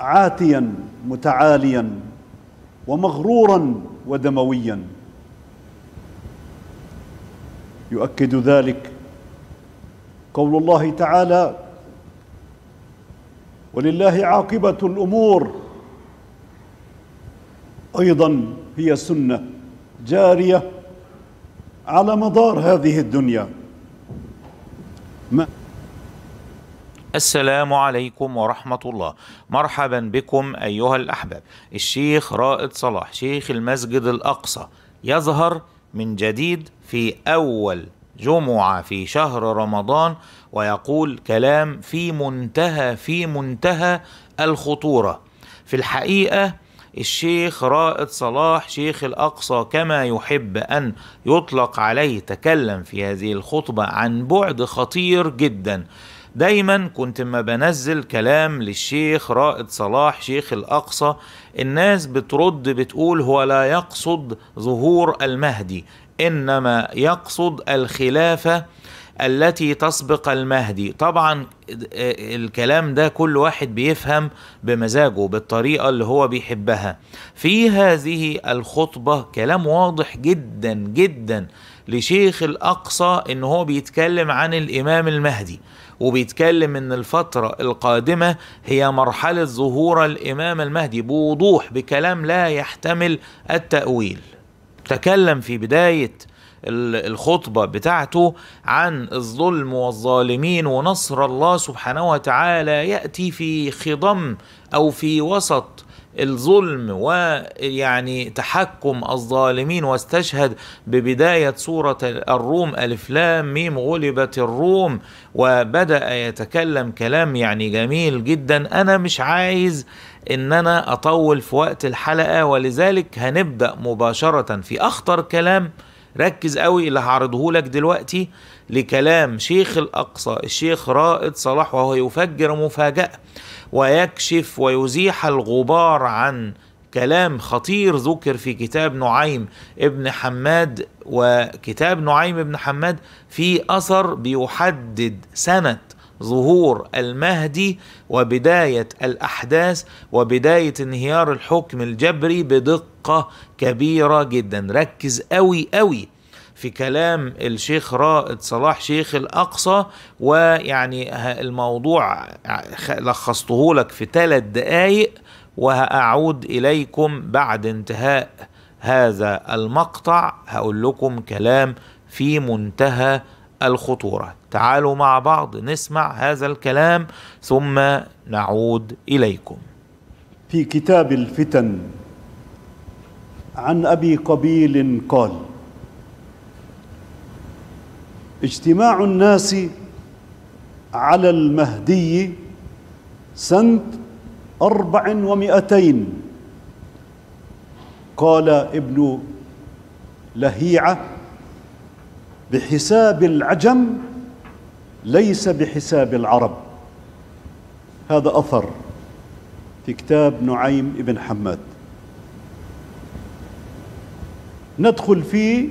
عاتيا متعاليا ومغرورا ودمويا يؤكد ذلك قول الله تعالى ولله عاقبه الامور ايضا هي سنه جاريه على مدار هذه الدنيا ما السلام عليكم ورحمة الله مرحبا بكم أيها الأحباب الشيخ رائد صلاح شيخ المسجد الأقصى يظهر من جديد في أول جمعة في شهر رمضان ويقول كلام في منتهى في منتهى الخطورة في الحقيقة الشيخ رائد صلاح شيخ الأقصى كما يحب أن يطلق عليه تكلم في هذه الخطبة عن بعد خطير جدا دايما كنت ما بنزل كلام للشيخ رائد صلاح شيخ الأقصى الناس بترد بتقول هو لا يقصد ظهور المهدي إنما يقصد الخلافة التي تسبق المهدي طبعا الكلام ده كل واحد بيفهم بمزاجه بالطريقة اللي هو بيحبها في هذه الخطبة كلام واضح جدا جدا لشيخ الأقصى إن هو بيتكلم عن الإمام المهدي وبيتكلم ان الفترة القادمة هي مرحلة ظهور الامام المهدي بوضوح بكلام لا يحتمل التأويل تكلم في بداية الخطبة بتاعته عن الظلم والظالمين ونصر الله سبحانه وتعالى يأتي في خضم أو في وسط الظلم ويعني تحكم الظالمين واستشهد ببداية سورة الروم ألف لام ميم غلبت الروم وبدأ يتكلم كلام يعني جميل جدا أنا مش عايز ان انا اطول في وقت الحلقه ولذلك هنبدا مباشره في اخطر كلام ركز قوي اللي هعرضه لك دلوقتي لكلام شيخ الاقصى الشيخ رائد صلاح وهو يفجر مفاجاه ويكشف ويزيح الغبار عن كلام خطير ذكر في كتاب نعيم ابن حماد وكتاب نعيم ابن حماد في اثر بيحدد سنه ظهور المهدي وبدايه الاحداث وبدايه انهيار الحكم الجبري بدقه كبيره جدا ركز قوي قوي في كلام الشيخ رائد صلاح شيخ الأقصى ويعني الموضوع لخصته لك في ثلاث دقايق وهأعود إليكم بعد انتهاء هذا المقطع هقول لكم كلام في منتهى الخطورة تعالوا مع بعض نسمع هذا الكلام ثم نعود إليكم في كتاب الفتن عن أبي قبيل قال اجتماع الناس على المهدي سنة أربع ومئتين قال ابن لهيعة بحساب العجم ليس بحساب العرب هذا أثر في كتاب نعيم ابن حماد ندخل فيه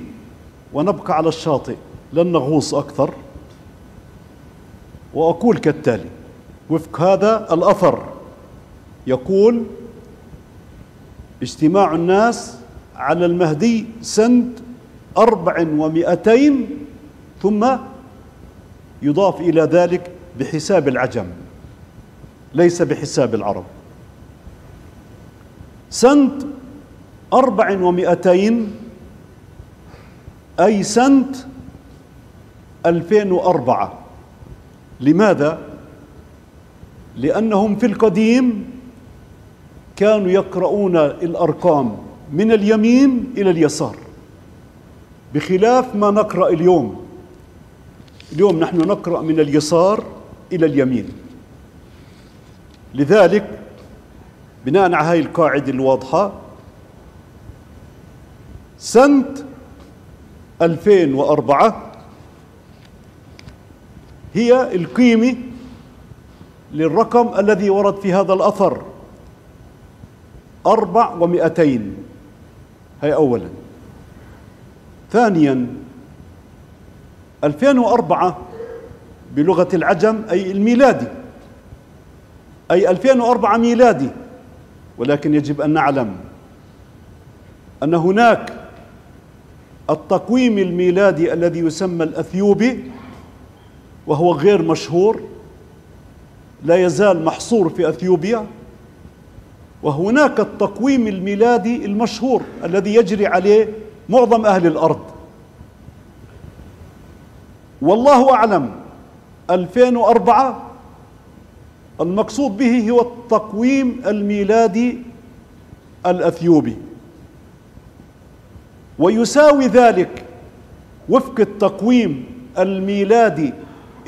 ونبقى على الشاطئ لن نغوص أكثر وأقول كالتالي وفق هذا الأثر يقول اجتماع الناس على المهدي سنة أربع ومئتين ثم يضاف إلى ذلك بحساب العجم ليس بحساب العرب سنة أربع ومئتين أي سنة 2004 لماذا؟ لأنهم في القديم كانوا يقرؤون الأرقام من اليمين إلى اليسار بخلاف ما نقرأ اليوم اليوم نحن نقرأ من اليسار إلى اليمين لذلك بناء على هذه القاعدة الواضحة سنة 2004 هي القيمة للرقم الذي ورد في هذا الأثر أربع ومئتين هي أولا ثانيا 2004 بلغة العجم أي الميلادي أي 2004 ميلادي ولكن يجب أن نعلم أن هناك التقويم الميلادي الذي يسمى الأثيوبي وهو غير مشهور لا يزال محصور في اثيوبيا وهناك التقويم الميلادي المشهور الذي يجري عليه معظم اهل الارض والله اعلم 2004 المقصود به هو التقويم الميلادي الاثيوبي ويساوي ذلك وفق التقويم الميلادي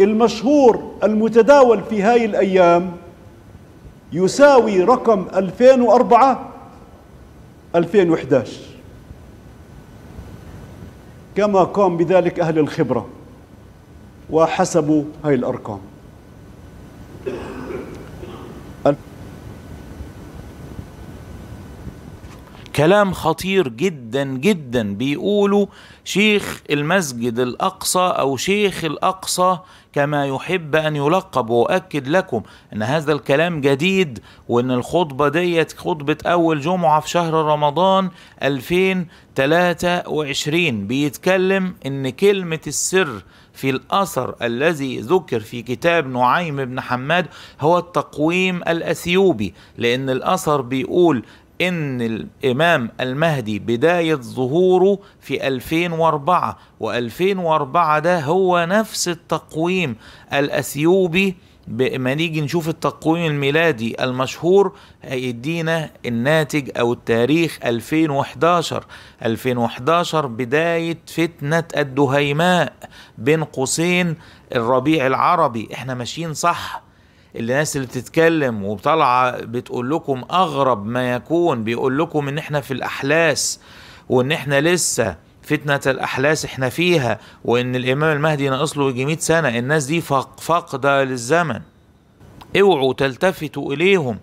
المشهور المتداول في هاي الأيام يساوي رقم 2004 2011 كما قام بذلك أهل الخبرة وحسبوا هاي الأرقام كلام خطير جدا جدا بيقوله شيخ المسجد الاقصى او شيخ الاقصى كما يحب ان يلقب واؤكد لكم ان هذا الكلام جديد وان الخطبه ديت خطبه اول جمعه في شهر رمضان 2023 بيتكلم ان كلمه السر في الاثر الذي ذكر في كتاب نعيم بن حماد هو التقويم الاثيوبي لان الاثر بيقول ان الامام المهدي بدايه ظهوره في 2004 و2004 ده هو نفس التقويم الاثيوبي لما نيجي نشوف التقويم الميلادي المشهور هيدينا الناتج او التاريخ 2011 2011 بداية فتنة الدهيماء بين قوسين الربيع العربي احنا ماشيين صح الناس اللي بتتكلم وطالعه بتقول لكم اغرب ما يكون بيقول لكم ان احنا في الاحلاس وان احنا لسه فتنة الأحلاس احنا فيها وإن الإمام المهدي ناقص له يجي 100 سنة الناس دي فاقدة للزمن اوعوا تلتفتوا إليهم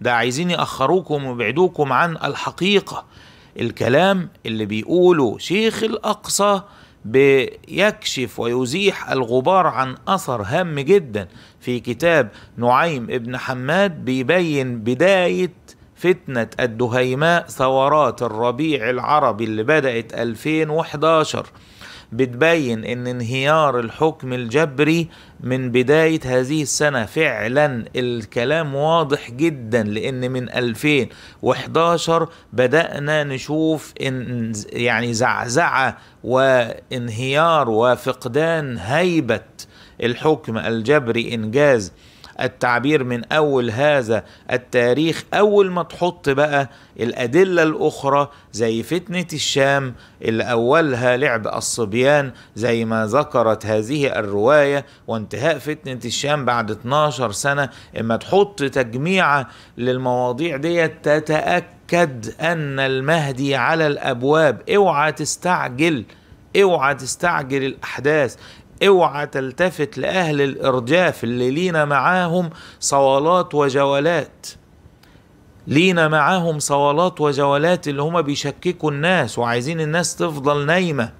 ده عايزين يأخروكم ويبعدوكم عن الحقيقة الكلام اللي بيقوله شيخ الأقصى بيكشف ويزيح الغبار عن اثر هام جدا في كتاب نعيم ابن حماد بيبين بدايه فتنة الدهيماء ثورات الربيع العربي اللي بدأت 2011 بتبين ان انهيار الحكم الجبري من بداية هذه السنة فعلا الكلام واضح جدا لان من 2011 بدأنا نشوف إن يعني زعزعة وانهيار وفقدان هيبة الحكم الجبري انجاز التعبير من أول هذا التاريخ أول ما تحط بقى الأدلة الأخرى زي فتنة الشام اللي أولها لعب الصبيان زي ما ذكرت هذه الرواية وانتهاء فتنة الشام بعد 12 سنة إما تحط تجميعة للمواضيع دي تتأكد أن المهدي على الأبواب اوعى تستعجل اوعى تستعجل الاحداث اوعى تلتفت لأهل الإرجاف اللي لينا معاهم صوالات وجولات لينا معاهم صوالات وجولات اللي هما بيشككوا الناس وعايزين الناس تفضل نايمة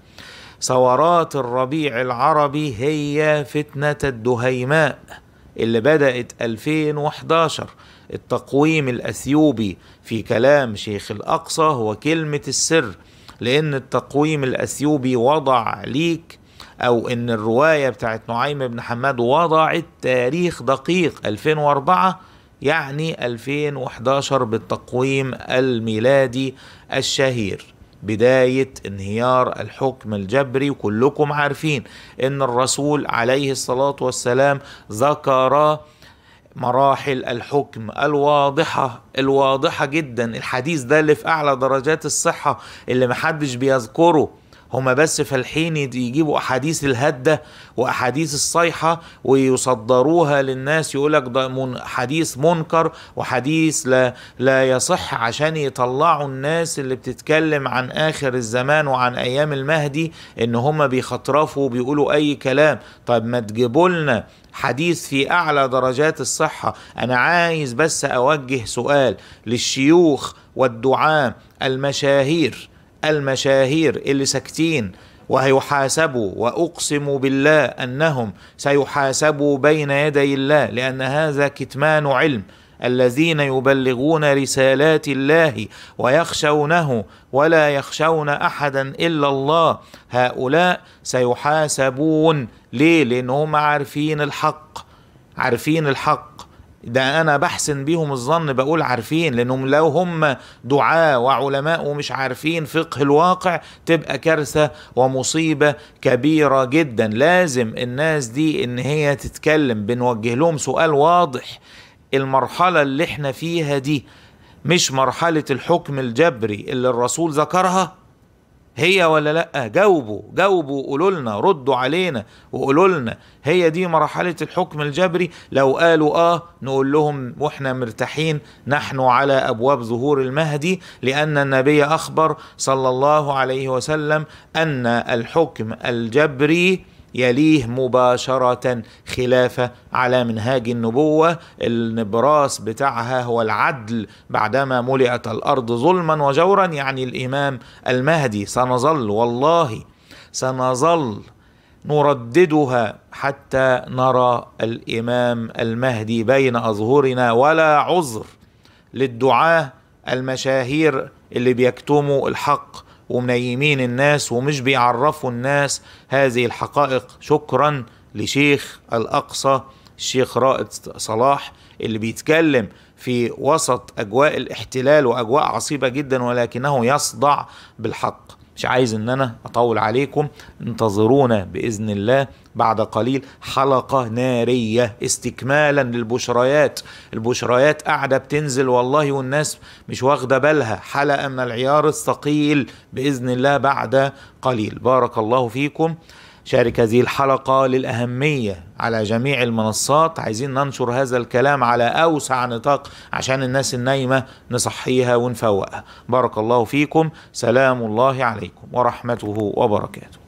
ثورات الربيع العربي هي فتنة الدهيماء اللي بدأت 2011 التقويم الأثيوبي في كلام شيخ الأقصى هو كلمة السر لأن التقويم الأثيوبي وضع ليك او ان الروايه بتاعت نعيم بن حماد وضعت تاريخ دقيق 2004 يعني 2011 بالتقويم الميلادي الشهير بداية انهيار الحكم الجبري وكلكم عارفين ان الرسول عليه الصلاة والسلام ذكر مراحل الحكم الواضحة الواضحة جدا الحديث ده اللي في أعلى درجات الصحة اللي محدش بيذكره هما بس فالحين يجيبوا احاديث الهده واحاديث الصيحه ويصدروها للناس يقول لك ده من حديث منكر وحديث لا لا يصح عشان يطلعوا الناس اللي بتتكلم عن اخر الزمان وعن ايام المهدي ان هما بيخطرفوا وبيقولوا اي كلام طب ما تجيبوا لنا حديث في اعلى درجات الصحه انا عايز بس اوجه سؤال للشيوخ والدعاه المشاهير المشاهير اللي ساكتين وهيحاسبوا واقسم بالله انهم سيحاسبوا بين يدي الله لان هذا كتمان علم الذين يبلغون رسالات الله ويخشونه ولا يخشون احدا الا الله هؤلاء سيحاسبون ليه لانهم عارفين الحق عارفين الحق ده انا بحسن بيهم الظن بقول عارفين لانهم لو هم دعاة وعلماء ومش عارفين فقه الواقع تبقى كارثة ومصيبة كبيرة جدا لازم الناس دي ان هي تتكلم بنوجه لهم سؤال واضح المرحلة اللي احنا فيها دي مش مرحلة الحكم الجبري اللي الرسول ذكرها هي ولا لا جاوبوا جاوبوا وقولوا لنا ردوا علينا وقولوا لنا هي دي مرحله الحكم الجبري لو قالوا اه نقول لهم واحنا مرتاحين نحن على ابواب ظهور المهدي لان النبي اخبر صلى الله عليه وسلم ان الحكم الجبري يليه مباشرة خلافة على منهاج النبوة النبراس بتاعها هو العدل بعدما ملئت الأرض ظلما وجورا يعني الإمام المهدي سنظل والله سنظل نرددها حتى نرى الإمام المهدي بين أظهرنا ولا عذر للدعاة المشاهير اللي بيكتموا الحق ومنيمين الناس ومش بيعرفوا الناس هذه الحقائق شكرا لشيخ الأقصى الشيخ رائد صلاح اللي بيتكلم في وسط أجواء الاحتلال وأجواء عصيبة جدا ولكنه يصدع بالحق مش عايز ان انا اطول عليكم انتظرونا باذن الله بعد قليل حلقه ناريه استكمالا للبشريات البشريات قاعده بتنزل والله والناس مش واخده بالها حلقه من العيار الثقيل باذن الله بعد قليل بارك الله فيكم شارك هذه الحلقة للأهمية على جميع المنصات عايزين ننشر هذا الكلام على أوسع نطاق عشان الناس النايمة نصحيها ونفوقها بارك الله فيكم سلام الله عليكم ورحمته وبركاته